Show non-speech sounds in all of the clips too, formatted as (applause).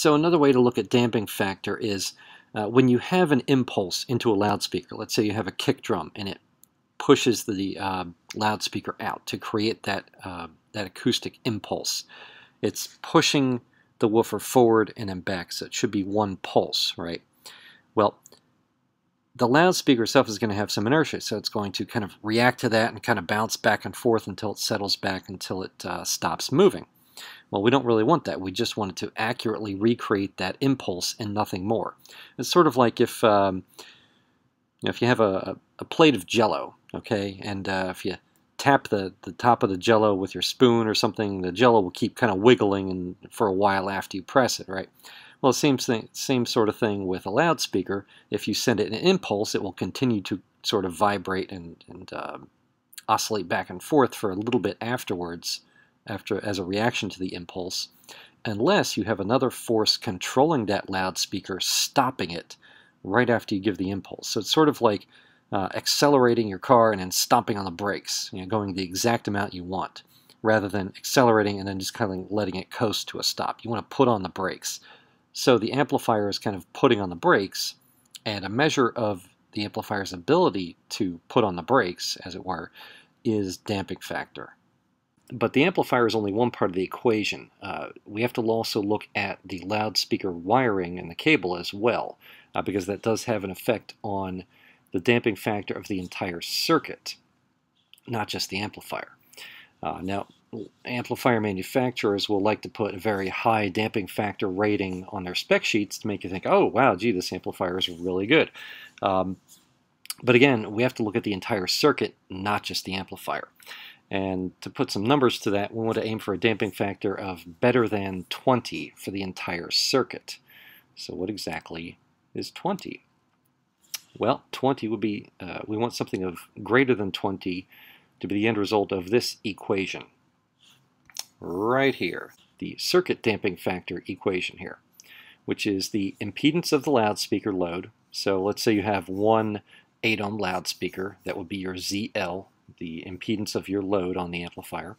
So another way to look at damping factor is uh, when you have an impulse into a loudspeaker, let's say you have a kick drum and it pushes the uh, loudspeaker out to create that, uh, that acoustic impulse. It's pushing the woofer forward and then back, so it should be one pulse, right? Well, the loudspeaker itself is going to have some inertia, so it's going to kind of react to that and kind of bounce back and forth until it settles back, until it uh, stops moving. Well, we don't really want that. We just wanted to accurately recreate that impulse and nothing more. It's sort of like if um, if you have a, a plate of jello, okay, and uh, if you tap the, the top of the jello with your spoon or something, the jello will keep kind of wiggling and for a while after you press it, right? Well, same thing, same sort of thing with a loudspeaker. If you send it an impulse, it will continue to sort of vibrate and, and uh, oscillate back and forth for a little bit afterwards after as a reaction to the impulse, unless you have another force controlling that loudspeaker, stopping it right after you give the impulse. So it's sort of like uh, accelerating your car and then stomping on the brakes, you know, going the exact amount you want, rather than accelerating and then just kind of letting it coast to a stop. You want to put on the brakes. So the amplifier is kind of putting on the brakes, and a measure of the amplifier's ability to put on the brakes, as it were, is damping factor. But the amplifier is only one part of the equation. Uh, we have to also look at the loudspeaker wiring and the cable as well, uh, because that does have an effect on the damping factor of the entire circuit, not just the amplifier. Uh, now, amplifier manufacturers will like to put a very high damping factor rating on their spec sheets to make you think, oh, wow, gee, this amplifier is really good. Um, but again, we have to look at the entire circuit, not just the amplifier. And to put some numbers to that, we want to aim for a damping factor of better than 20 for the entire circuit. So what exactly is 20? Well, 20 would be, uh, we want something of greater than 20 to be the end result of this equation right here, the circuit damping factor equation here, which is the impedance of the loudspeaker load. So let's say you have one 8 ohm loudspeaker, that would be your ZL the impedance of your load on the amplifier,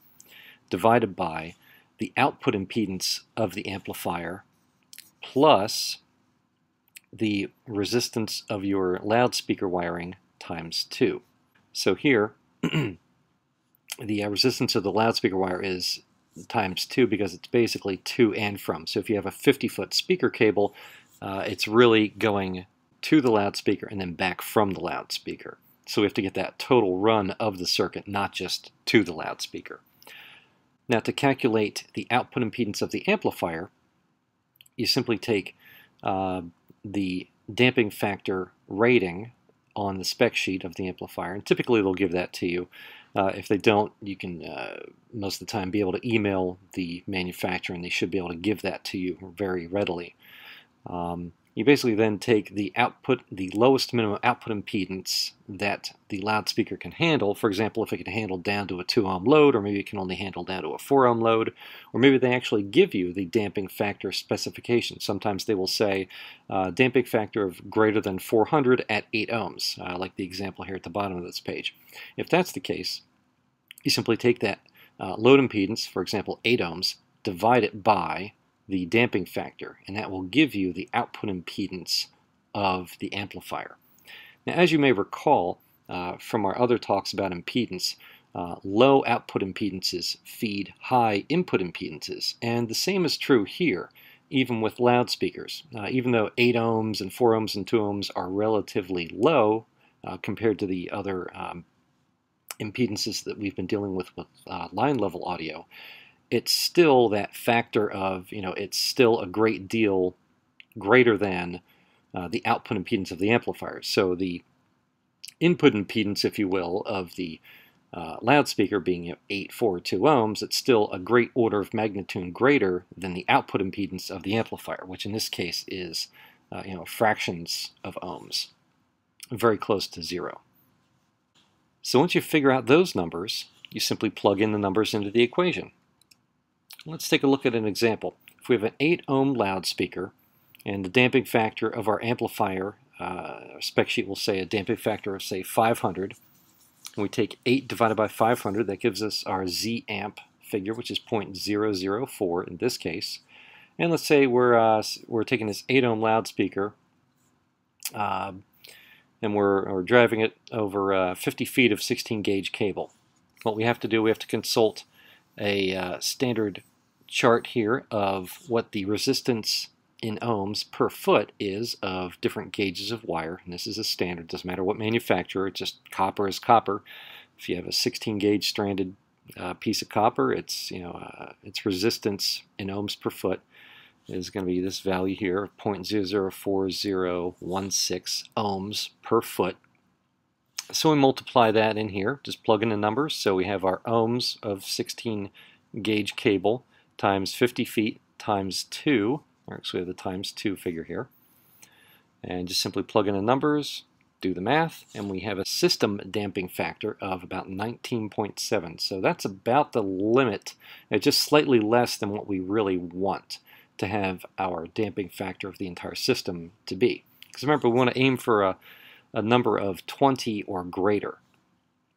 divided by the output impedance of the amplifier plus the resistance of your loudspeaker wiring times 2. So here, (clears throat) the uh, resistance of the loudspeaker wire is times 2 because it's basically to and from. So if you have a 50-foot speaker cable, uh, it's really going to the loudspeaker and then back from the loudspeaker. So we have to get that total run of the circuit, not just to the loudspeaker. Now to calculate the output impedance of the amplifier, you simply take uh, the damping factor rating on the spec sheet of the amplifier, and typically they'll give that to you. Uh, if they don't, you can uh, most of the time be able to email the manufacturer and they should be able to give that to you very readily. Um, you basically then take the output, the lowest minimum output impedance that the loudspeaker can handle. For example, if it can handle down to a 2 ohm load, or maybe it can only handle down to a 4 ohm load, or maybe they actually give you the damping factor specification. Sometimes they will say uh, damping factor of greater than 400 at 8 ohms, uh, like the example here at the bottom of this page. If that's the case, you simply take that uh, load impedance, for example 8 ohms, divide it by the damping factor, and that will give you the output impedance of the amplifier. Now, as you may recall uh, from our other talks about impedance, uh, low output impedances feed high input impedances, and the same is true here, even with loudspeakers. Uh, even though 8 ohms and 4 ohms and 2 ohms are relatively low uh, compared to the other um, impedances that we've been dealing with with uh, line level audio, it's still that factor of, you know, it's still a great deal greater than uh, the output impedance of the amplifier. So the input impedance, if you will, of the uh, loudspeaker being you know, 842 ohms, it's still a great order of magnitude greater than the output impedance of the amplifier, which in this case is uh, you know fractions of ohms, very close to zero. So once you figure out those numbers, you simply plug in the numbers into the equation. Let's take a look at an example. If we have an 8 ohm loudspeaker and the damping factor of our amplifier, uh, our spec sheet will say a damping factor of say 500, and we take 8 divided by 500, that gives us our Z amp figure, which is 0.004 in this case. And let's say we're, uh, we're taking this 8 ohm loudspeaker uh, and we're, we're, driving it over uh, 50 feet of 16 gauge cable. What we have to do, we have to consult a uh, standard chart here of what the resistance in ohms per foot is of different gauges of wire. And this is a standard, doesn't matter what manufacturer, it's just copper is copper. If you have a 16 gauge stranded uh, piece of copper, it's, you know, uh, its resistance in ohms per foot is going to be this value here, 0.004016 ohms per foot. So we multiply that in here, just plug in the numbers. So we have our ohms of 16 gauge cable times 50 feet times 2, so we have the times 2 figure here, and just simply plug in the numbers, do the math, and we have a system damping factor of about 19.7. So that's about the limit, it's just slightly less than what we really want to have our damping factor of the entire system to be. Because remember, we want to aim for a, a number of 20 or greater.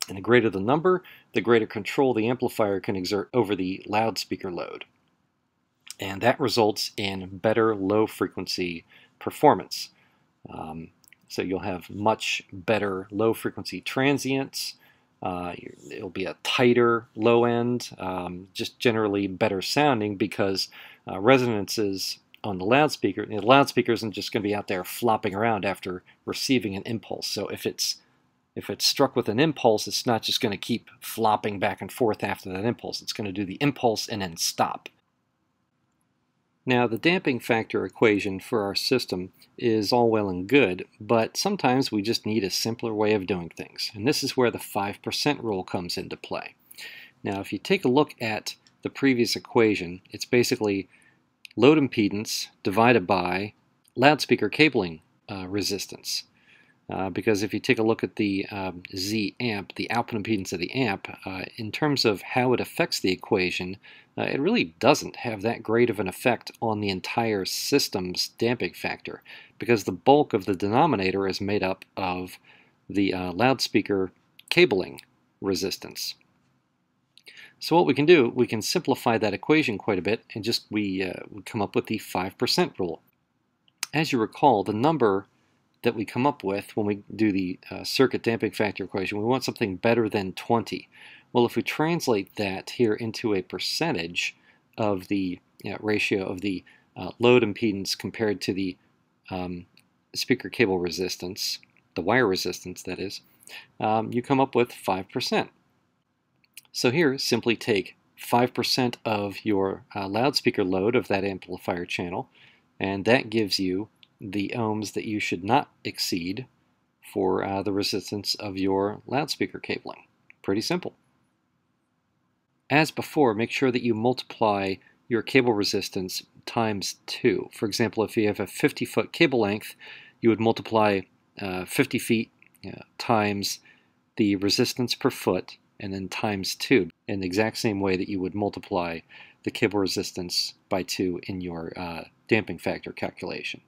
And the greater the number, the greater control the amplifier can exert over the loudspeaker load. And that results in better low frequency performance. Um, so you'll have much better low frequency transients. Uh, it'll be a tighter low end, um, just generally better sounding because uh, resonances on the loudspeaker, the loudspeaker isn't just going to be out there flopping around after receiving an impulse. So if it's if it's struck with an impulse, it's not just going to keep flopping back and forth after that impulse. It's going to do the impulse and then stop. Now, the damping factor equation for our system is all well and good, but sometimes we just need a simpler way of doing things. And this is where the 5% rule comes into play. Now, if you take a look at the previous equation, it's basically load impedance divided by loudspeaker cabling uh, resistance. Uh, because if you take a look at the um, Z amp, the output impedance of the amp, uh, in terms of how it affects the equation, uh, it really doesn't have that great of an effect on the entire system's damping factor because the bulk of the denominator is made up of the uh, loudspeaker cabling resistance. So what we can do, we can simplify that equation quite a bit and just we, we uh, come up with the 5% rule. As you recall, the number that we come up with when we do the uh, circuit damping factor equation, we want something better than 20. Well, if we translate that here into a percentage of the you know, ratio of the uh, load impedance compared to the um, speaker cable resistance, the wire resistance that is, um, you come up with 5%. So here, simply take 5% of your uh, loudspeaker load of that amplifier channel, and that gives you the ohms that you should not exceed for uh, the resistance of your loudspeaker cabling. Pretty simple. As before, make sure that you multiply your cable resistance times 2. For example, if you have a 50-foot cable length, you would multiply uh, 50 feet uh, times the resistance per foot and then times 2 in the exact same way that you would multiply the cable resistance by 2 in your uh, damping factor calculation.